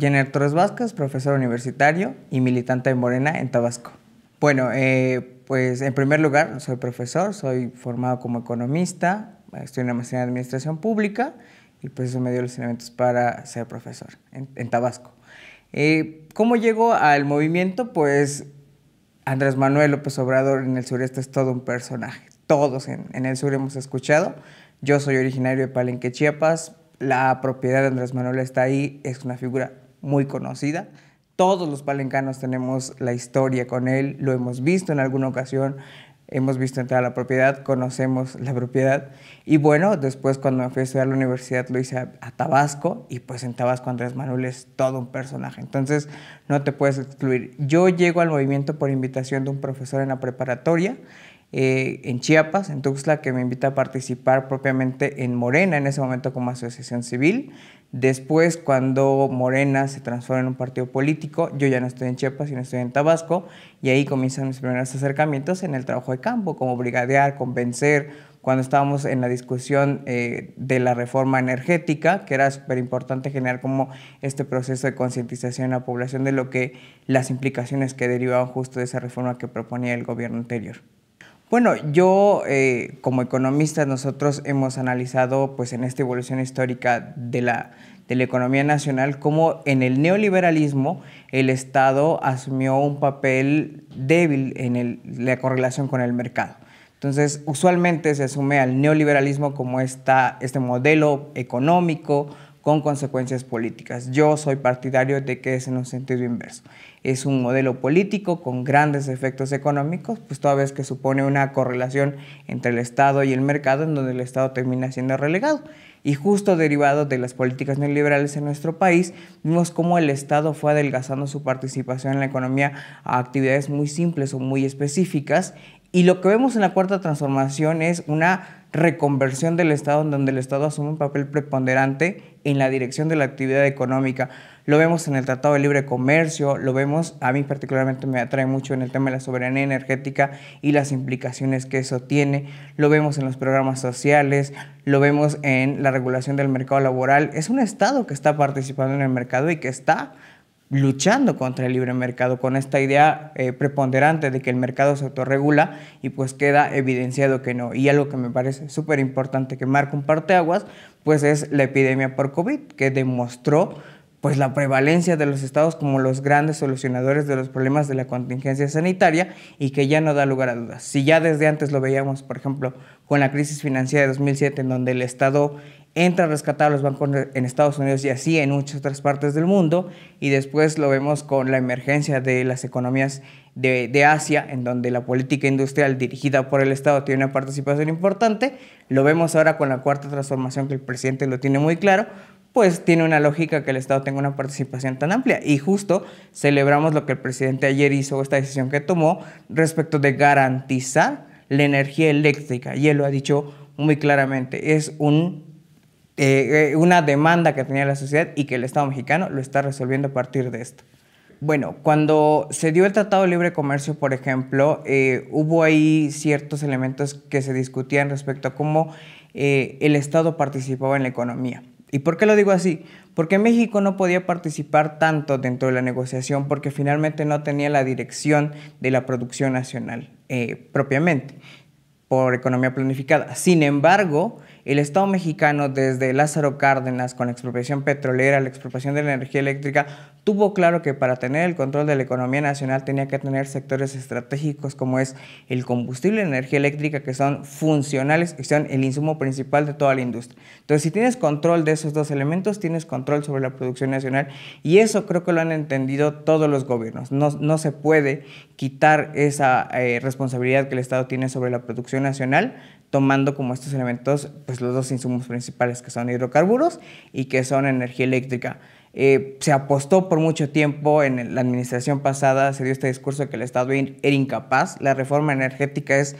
Jenner Torres Vázquez, profesor universitario y militante de Morena en Tabasco. Bueno, eh, pues en primer lugar, soy profesor, soy formado como economista, estoy en la maestría de Administración Pública y pues eso me dio los elementos para ser profesor en, Tabasco. Eh, ¿Cómo llego al movimiento? Pues Andrés Manuel López Obrador en el sureste es todo un personaje todos en, el sur hemos escuchado. Yo soy originario de Palenque, Chiapas. La propiedad de Andrés Manuel está ahí, es una figura muy conocida. Todos los palencanos tenemos la historia con él, lo hemos visto en alguna ocasión, hemos visto entrar a la propiedad, conocemos la propiedad. Y bueno, después cuando me fui a estudiar la universidad lo hice a, Tabasco y pues en Tabasco Andrés Manuel es todo un personaje. Entonces no te puedes excluir. Yo llego al movimiento por invitación de un profesor en la preparatoria eh, en Chiapas, en Tuxtla, que me invita a participar propiamente en Morena, en ese momento como asociación civil. Después, cuando Morena se transforma en un partido político, yo ya no estoy en Chiapas, sino estoy en Tabasco, y ahí comienzan mis primeros acercamientos en el trabajo de campo, como brigadear, convencer, cuando estábamos en la discusión eh, de la reforma energética, que era súper importante generar como este proceso de concientización en la población de lo que las implicaciones que derivaban justo de esa reforma que proponía el gobierno anterior. Bueno, yo eh, como economista nosotros hemos analizado pues en esta evolución histórica de la, economía nacional cómo en el neoliberalismo el Estado asumió un papel débil en la correlación con el mercado. Entonces, usualmente se asume al neoliberalismo como esta, este modelo económico con consecuencias políticas. Yo soy partidario de que es en un sentido inverso. Es un modelo político con grandes efectos económicos, pues toda vez que supone una correlación entre el Estado y el mercado, en donde el Estado termina siendo relegado. Y justo derivado de las políticas neoliberales en nuestro país, vimos cómo el Estado fue adelgazando su participación en la economía a actividades muy simples o muy específicas y lo que vemos en la cuarta transformación es una reconversión del Estado, en donde el Estado asume un papel preponderante en la dirección de la actividad económica. Lo vemos en el Tratado de Libre Comercio, lo vemos, a mí particularmente me atrae mucho en el tema de la soberanía energética y las implicaciones que eso tiene, lo vemos en los programas sociales, lo vemos en la regulación del mercado laboral. Es un Estado que está participando en el mercado y que está luchando contra el libre mercado, con esta idea eh, preponderante de que el mercado se autorregula y pues queda evidenciado que no. Y algo que me parece súper importante que marca un parteaguas, pues es la epidemia por COVID, que demostró pues la prevalencia de los estados como los grandes solucionadores de los problemas de la contingencia sanitaria y que ya no da lugar a dudas. Si ya desde antes lo veíamos, por ejemplo, con la crisis financiera de 2007, en donde el estado entra a rescatar a los bancos en Estados Unidos y así en muchas otras partes del mundo, y después lo vemos con la emergencia de las economías de, de, Asia, en donde la política industrial dirigida por el Estado tiene una participación importante, lo vemos ahora con la cuarta transformación que el presidente lo tiene muy claro, pues tiene una lógica que el Estado tenga una participación tan amplia. Y justo celebramos lo que el presidente ayer hizo, esta decisión que tomó respecto de garantizar la energía eléctrica, y él lo ha dicho muy claramente, es un eh, eh, una demanda que tenía la sociedad y que el Estado mexicano lo está resolviendo a partir de esto. Bueno, cuando se dio el Tratado de Libre Comercio, por ejemplo, eh, hubo ahí ciertos elementos que se discutían respecto a cómo el Estado participaba en la economía. ¿Y por qué lo digo así? Porque México no podía participar tanto dentro de la negociación porque finalmente no tenía la dirección de la producción nacional propiamente por economía planificada. Sin embargo, el Estado mexicano desde Lázaro Cárdenas con la expropiación petrolera, la expropiación de la energía eléctrica, tuvo claro que para tener el control de la economía nacional tenía que tener sectores estratégicos como es el combustible, la energía eléctrica, que son funcionales que son el insumo principal de toda la industria. Entonces, si tienes control de esos dos elementos, tienes control sobre la producción nacional y eso creo que lo han entendido todos los gobiernos. No, no se puede quitar esa eh, responsabilidad que el Estado tiene sobre la producción nacional, tomando como estos elementos pues, los dos insumos principales que son hidrocarburos y que son energía eléctrica. Eh, se apostó por mucho tiempo en la administración pasada, se dio este discurso de que el Estado era incapaz, la reforma energética es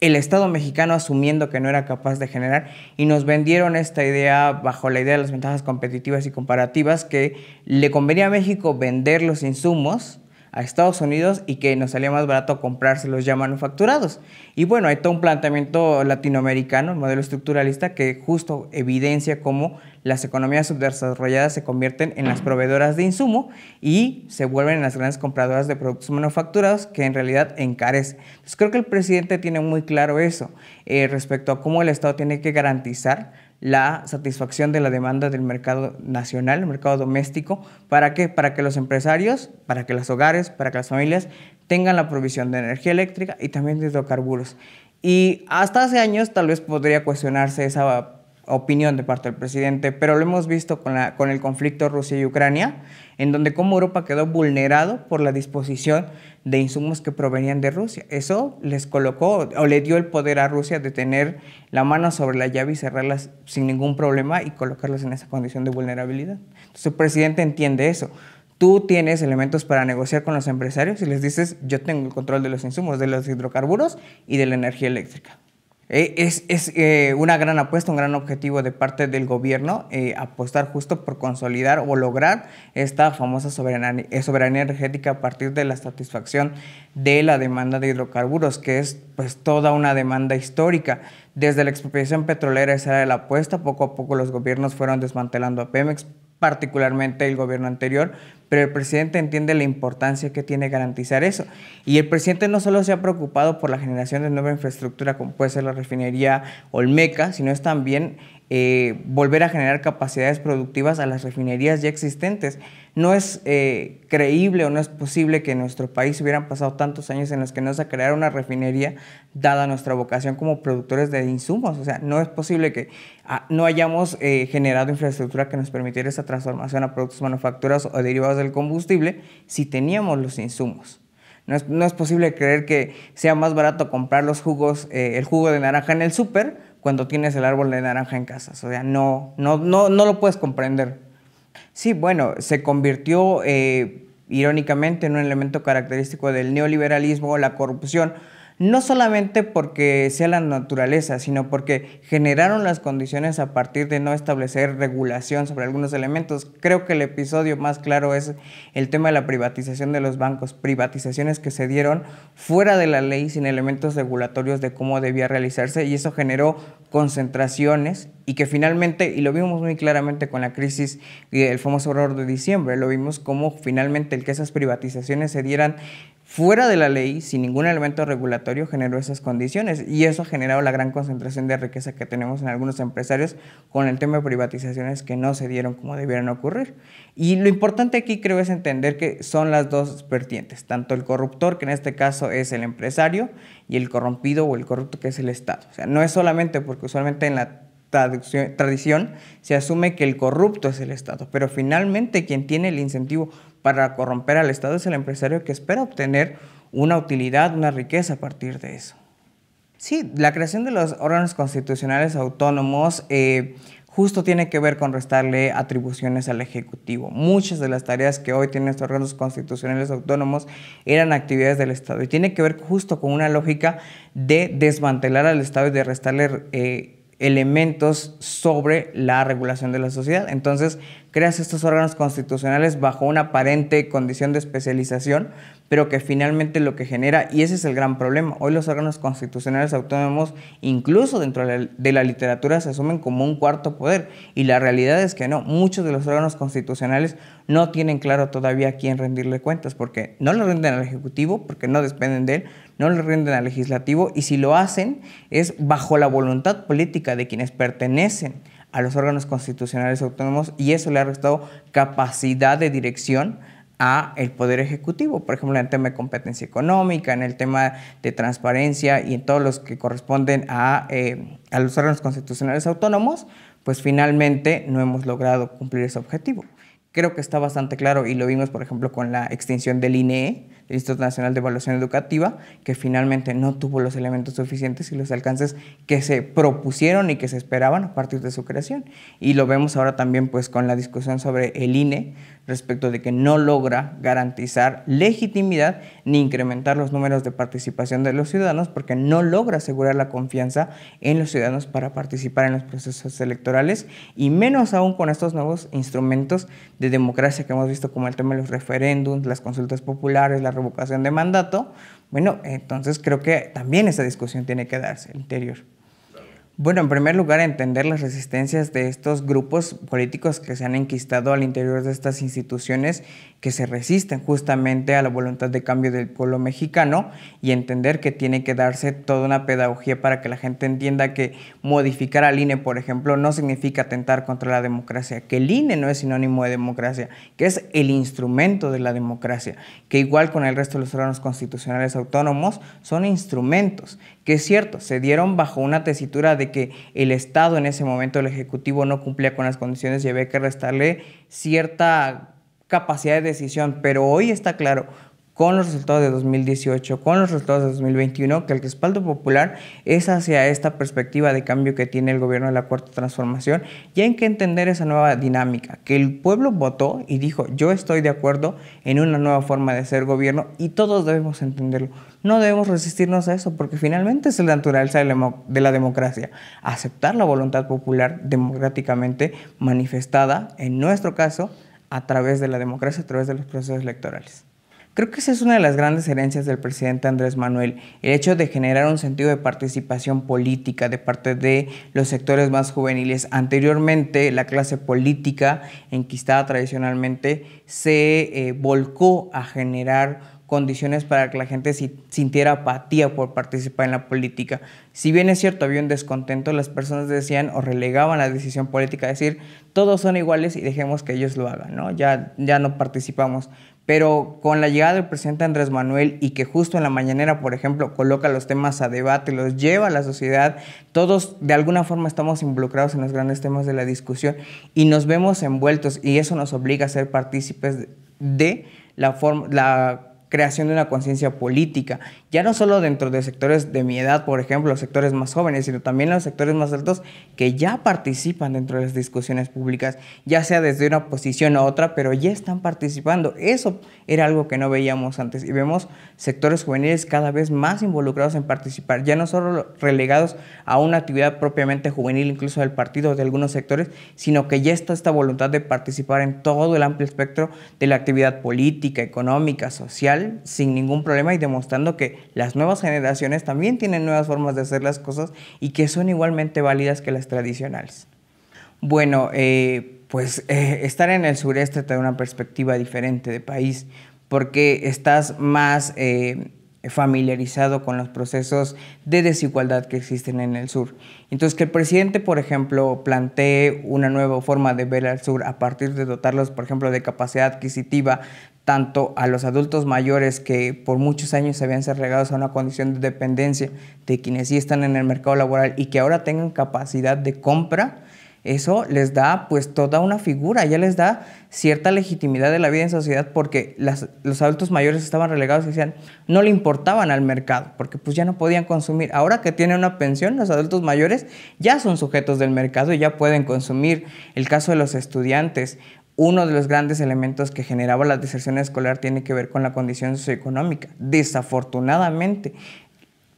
el Estado mexicano asumiendo que no era capaz de generar y nos vendieron esta idea bajo la idea de las ventajas competitivas y comparativas que le convenía a México vender los insumos a Estados Unidos y que nos salía más barato comprárselos ya manufacturados. Y bueno, hay todo un planteamiento latinoamericano, el modelo estructuralista, que justo evidencia cómo las economías subdesarrolladas se convierten en las proveedoras de insumo y se vuelven en las grandes compradoras de productos manufacturados que en realidad encarecen. Entonces creo que el presidente tiene muy claro eso eh, respecto a cómo el Estado tiene que garantizar la satisfacción de la demanda del mercado nacional, el mercado doméstico, ¿para qué? Para que los empresarios, para que los hogares, para que las familias tengan la provisión de energía eléctrica y también de hidrocarburos. Y hasta hace años tal vez podría cuestionarse esa opinión de parte del presidente, pero lo hemos visto con, la, con el conflicto Rusia y Ucrania, en donde como Europa quedó vulnerado por la disposición de insumos que provenían de Rusia. Eso les colocó o le dio el poder a Rusia de tener la mano sobre la llave y cerrarlas sin ningún problema y colocarlas en esa condición de vulnerabilidad. Entonces presidente entiende eso. Tú tienes elementos para negociar con los empresarios y les dices, yo tengo el control de los insumos, de los hidrocarburos y de la energía eléctrica. Eh, es, eh, una gran apuesta, un gran objetivo de parte del gobierno eh, apostar justo por consolidar o lograr esta famosa soberanía, energética a partir de la satisfacción de la demanda de hidrocarburos, que es pues toda una demanda histórica. Desde la expropiación petrolera esa era la apuesta, poco a poco los gobiernos fueron desmantelando a Pemex, particularmente el gobierno anterior, pero el presidente entiende la importancia que tiene garantizar eso. Y el presidente no solo se ha preocupado por la generación de nueva infraestructura, como puede ser la refinería Olmeca, sino es también eh, volver a generar capacidades productivas a las refinerías ya existentes. No es eh, creíble o no es posible que en nuestro país hubieran pasado tantos años en los que no se creara una refinería dada nuestra vocación como productores de insumos. O sea, no es posible que ah, no hayamos eh, generado infraestructura que nos permitiera esa transformación a productos manufacturados o derivados del combustible si teníamos los insumos. No es, posible creer que sea más barato comprar los jugos, eh, el jugo de naranja en el súper cuando tienes el árbol de naranja en casa. O sea, no, no, lo puedes comprender. Sí, bueno, se convirtió eh, irónicamente en un elemento característico del neoliberalismo, la corrupción, no solamente porque sea la naturaleza, sino porque generaron las condiciones a partir de no establecer regulación sobre algunos elementos. Creo que el episodio más claro es el tema de la privatización de los bancos, privatizaciones que se dieron fuera de la ley sin elementos regulatorios de cómo debía realizarse y eso generó concentraciones y que finalmente, y lo vimos muy claramente con la crisis y el famoso horror de diciembre, lo vimos como finalmente el que esas privatizaciones se dieran fuera de la ley, sin ningún elemento regulatorio, generó esas condiciones y eso ha generado la gran concentración de riqueza que tenemos en algunos empresarios con el tema de privatizaciones que no se dieron como debieran ocurrir. Y lo importante aquí creo es entender que son las dos vertientes, tanto el corruptor, que en este caso es el empresario, y el corrompido o el corrupto que es el Estado. O sea, no es solamente porque usualmente en la tradición se asume que el corrupto es el Estado, pero finalmente quien tiene el incentivo para corromper al Estado es el empresario que espera obtener una utilidad, una riqueza a partir de eso. Sí, la creación de los órganos constitucionales autónomos eh, justo tiene que ver con restarle atribuciones al Ejecutivo. Muchas de las tareas que hoy tienen estos órganos constitucionales autónomos eran actividades del Estado y tiene que ver justo con una lógica de desmantelar al Estado y de restarle... Eh, elementos sobre la regulación de la sociedad. Entonces, creas estos órganos constitucionales bajo una aparente condición de especialización, pero que finalmente lo que genera, y ese es el gran problema, hoy los órganos constitucionales autónomos, incluso dentro de la, literatura, se asumen como un cuarto poder, y la realidad es que no, muchos de los órganos constitucionales no tienen claro todavía a quién rendirle cuentas, porque no le rinden al Ejecutivo, porque no dependen de él, no le rinden al Legislativo, y si lo hacen es bajo la voluntad política de quienes pertenecen a los órganos constitucionales autónomos y eso le ha restado capacidad de dirección a el poder ejecutivo, por ejemplo, en el tema de competencia económica, en el tema de transparencia y en todos los que corresponden a, eh, a los órganos constitucionales autónomos, pues finalmente no hemos logrado cumplir ese objetivo. Creo que está bastante claro y lo vimos, por ejemplo, con la extinción del INE, el Instituto Nacional de Evaluación Educativa, que finalmente no tuvo los elementos suficientes y los alcances que se propusieron y que se esperaban a partir de su creación. Y lo vemos ahora también pues con la discusión sobre el INE respecto de que no logra garantizar legitimidad ni incrementar los números de participación de los ciudadanos porque no logra asegurar la confianza en los ciudadanos para participar en los procesos electorales y menos aún con estos nuevos instrumentos de democracia que hemos visto como el tema de los referéndums, las consultas populares, la revocación de mandato, bueno, entonces creo que también esa discusión tiene que darse al interior. Bueno, en primer lugar, entender las resistencias de estos grupos políticos que se han enquistado al interior de estas instituciones que se resisten justamente a la voluntad de cambio del pueblo mexicano y entender que tiene que darse toda una pedagogía para que la gente entienda que modificar al INE, por ejemplo, no significa atentar contra la democracia, que el INE no es sinónimo de democracia, que es el instrumento de la democracia, que igual con el resto de los órganos constitucionales autónomos son instrumentos, que es cierto, se dieron bajo una tesitura de que el Estado en ese momento, el Ejecutivo, no cumplía con las condiciones y había que restarle cierta capacidad de decisión. Pero hoy está claro, con los resultados de 2018, con los resultados de 2021, que el respaldo popular es hacia esta perspectiva de cambio que tiene el gobierno de la cuarta transformación, y hay que entender esa nueva dinámica, que el pueblo votó y dijo, yo estoy de acuerdo en una nueva forma de ser gobierno y todos debemos entenderlo. No debemos resistirnos a eso porque finalmente es el naturaleza de la democracia, aceptar la voluntad popular democráticamente manifestada, en nuestro caso, a través de la democracia, a través de los procesos electorales. Creo que esa es una de las grandes herencias del presidente Andrés Manuel, el hecho de generar un sentido de participación política de parte de los sectores más juveniles. Anteriormente, la clase política, enquistada tradicionalmente, se eh, volcó a generar condiciones para que la gente sintiera apatía por participar en la política. Si bien es cierto, había un descontento, las personas decían o relegaban la decisión política, decir, todos son iguales y dejemos que ellos lo hagan, ¿no? Ya, ya no participamos. Pero con la llegada del presidente Andrés Manuel y que justo en la mañanera, por ejemplo, coloca los temas a debate, los lleva a la sociedad, todos de alguna forma estamos involucrados en los grandes temas de la discusión y nos vemos envueltos y eso nos obliga a ser partícipes de la, forma, la creación de una conciencia política, ya no solo dentro de sectores de mi edad, por ejemplo, los sectores más jóvenes, sino también los sectores más altos que ya participan dentro de las discusiones públicas, ya sea desde una posición a otra, pero ya están participando. Eso era algo que no veíamos antes y vemos sectores juveniles cada vez más involucrados en participar, ya no solo relegados a una actividad propiamente juvenil, incluso del partido de algunos sectores, sino que ya está esta voluntad de participar en todo el amplio espectro de la actividad política, económica, social, sin ningún problema y demostrando que las nuevas generaciones también tienen nuevas formas de hacer las cosas y que son igualmente válidas que las tradicionales. Bueno, eh, pues eh, estar en el sureste te da una perspectiva diferente de país porque estás más eh, familiarizado con los procesos de desigualdad que existen en el sur. Entonces, que el presidente, por ejemplo, plantee una nueva forma de ver al sur a partir de dotarlos, por ejemplo, de capacidad adquisitiva, tanto a los adultos mayores que por muchos años se habían ser a una condición de dependencia de quienes sí están en el mercado laboral y que ahora tengan capacidad de compra, eso les da pues toda una figura, ya les da cierta legitimidad de la vida en sociedad porque los adultos mayores estaban relegados y decían, no le importaban al mercado porque pues ya no podían consumir. Ahora que tienen una pensión, los adultos mayores ya son sujetos del mercado y ya pueden consumir. El caso de los estudiantes uno de los grandes elementos que generaba la deserción escolar tiene que ver con la condición socioeconómica. Desafortunadamente,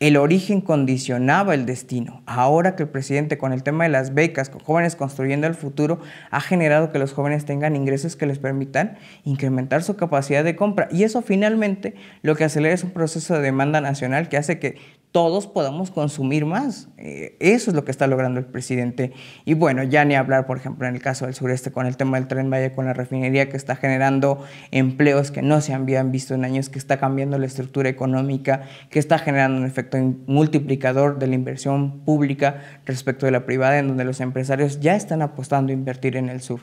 el origen condicionaba el destino. Ahora que el presidente con el tema de las becas, con jóvenes construyendo el futuro, ha generado que los jóvenes tengan ingresos que les permitan incrementar su capacidad de compra. Y eso finalmente lo que acelera es un proceso de demanda nacional que hace que todos podamos consumir más. Eh, eso es lo que está logrando el presidente. Y bueno, ya ni hablar, por ejemplo, en el caso del sureste con el tema del tren Valle, con la refinería que está generando empleos que no se habían visto en años, que está cambiando la estructura económica, que está generando un efecto multiplicador de la inversión pública respecto de la privada, en donde los empresarios ya están apostando a invertir en el sur.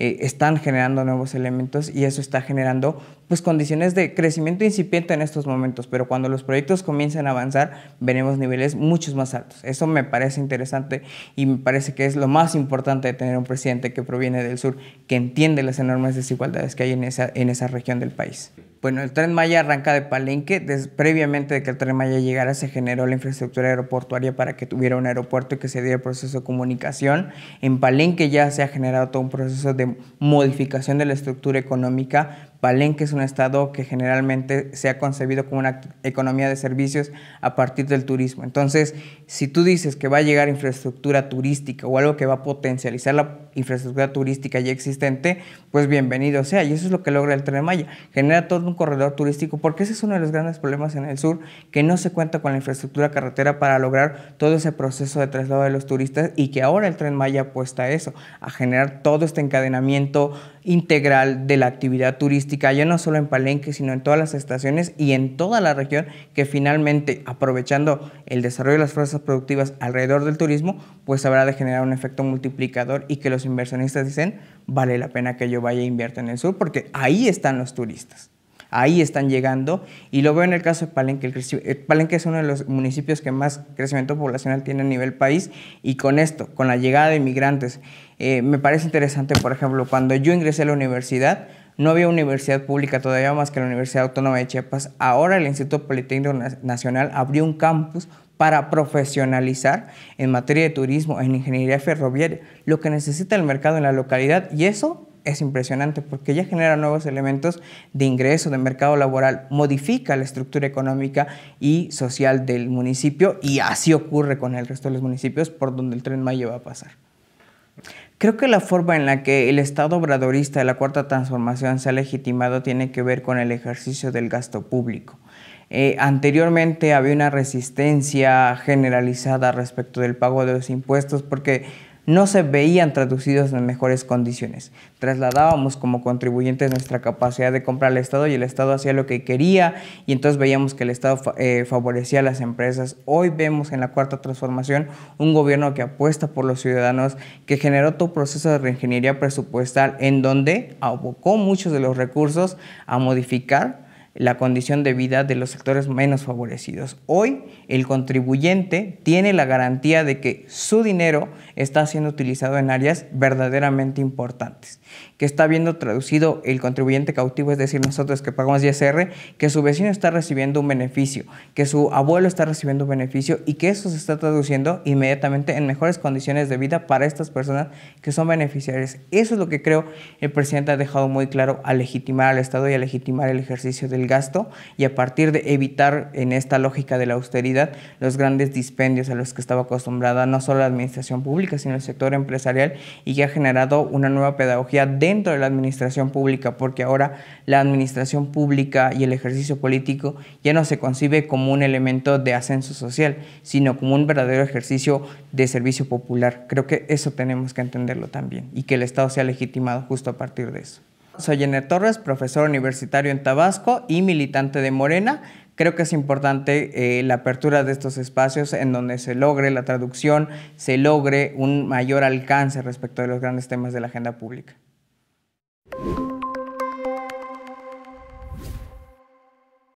Eh, están generando nuevos elementos y eso está generando pues condiciones de crecimiento incipiente en estos momentos, pero cuando los proyectos comiencen a avanzar, veremos niveles muchos más altos. Eso me parece interesante y me parece que es lo más importante de tener un presidente que proviene del sur, que entiende las enormes desigualdades que hay en esa, en esa región del país. Bueno, el tren Maya arranca de Palenque. previamente de que el tren Maya llegara, se generó la infraestructura aeroportuaria para que tuviera un aeropuerto y que se diera el proceso de comunicación. En Palenque ya se ha generado todo un proceso de modificación de la estructura económica Palenque es un estado que generalmente se ha concebido como una economía de servicios a partir del turismo. Entonces, si tú dices que va a llegar infraestructura turística o algo que va a potencializar la infraestructura turística ya existente, pues bienvenido sea. Y eso es lo que logra el Tren Maya. Genera todo un corredor turístico, porque ese es uno de los grandes problemas en el sur, que no se cuenta con la infraestructura carretera para lograr todo ese proceso de traslado de los turistas y que ahora el Tren Maya apuesta a eso, a generar todo este encadenamiento integral de la actividad turística no solo en Palenque, sino en todas las estaciones y en toda la región, que finalmente, aprovechando el desarrollo de las fuerzas productivas alrededor del turismo, pues habrá de generar un efecto multiplicador y que los inversionistas dicen, vale la pena que yo vaya e invierta en el sur, porque ahí están los turistas. Ahí están llegando y lo veo en el caso de Palenque. Eh, Palenque es uno de los municipios que más crecimiento poblacional tiene a nivel país y con esto, con la llegada de inmigrantes, eh, me parece interesante, por ejemplo, cuando yo ingresé a la universidad, no había universidad pública todavía más que la Universidad Autónoma de Chiapas. Ahora el Instituto Politécnico Nacional abrió un campus para profesionalizar en materia de turismo, en ingeniería ferroviaria, lo que necesita el mercado en la localidad. Y eso es impresionante porque ya genera nuevos elementos de ingreso, de mercado laboral, modifica la estructura económica y social del municipio y así ocurre con el resto de los municipios por donde el tren Maya va a pasar. Creo que la forma en la que el Estado obradorista de la Cuarta Transformación se ha legitimado tiene que ver con el ejercicio del gasto público. Eh, anteriormente había una resistencia generalizada respecto del pago de los impuestos porque no se veían traducidos en mejores condiciones. Trasladábamos como contribuyentes nuestra capacidad de comprar al Estado y el Estado hacía lo que quería y entonces veíamos que el Estado eh, favorecía a las empresas. Hoy vemos en la cuarta transformación un gobierno que apuesta por los ciudadanos, que generó todo proceso de reingeniería presupuestal en donde abocó muchos de los recursos a modificar la condición de vida de los sectores menos favorecidos. Hoy el contribuyente tiene la garantía de que su dinero está siendo utilizado en áreas verdaderamente importantes, que está viendo traducido el contribuyente cautivo, es decir, nosotros que pagamos ISR, que su vecino está recibiendo un beneficio, que su abuelo está recibiendo un beneficio y que eso se está traduciendo inmediatamente en mejores condiciones de vida para estas personas que son beneficiarias. Eso es lo que creo el presidente ha dejado muy claro al legitimar al Estado y a legitimar el ejercicio del gasto y a partir de evitar en esta lógica de la austeridad los grandes dispendios a los que estaba acostumbrada no solo la administración pública, sino el sector empresarial y que ha generado una nueva pedagogía dentro de la administración pública, porque ahora la administración pública y el ejercicio político ya no se concibe como un elemento de ascenso social, sino como un verdadero ejercicio de servicio popular. Creo que eso tenemos que entenderlo también y que el Estado sea legitimado justo a partir de eso. Soy Ener Torres, profesor universitario en Tabasco y militante de Morena. Creo que es importante eh, la apertura de estos espacios en donde se logre la traducción, se logre un mayor alcance respecto de los grandes temas de la agenda pública.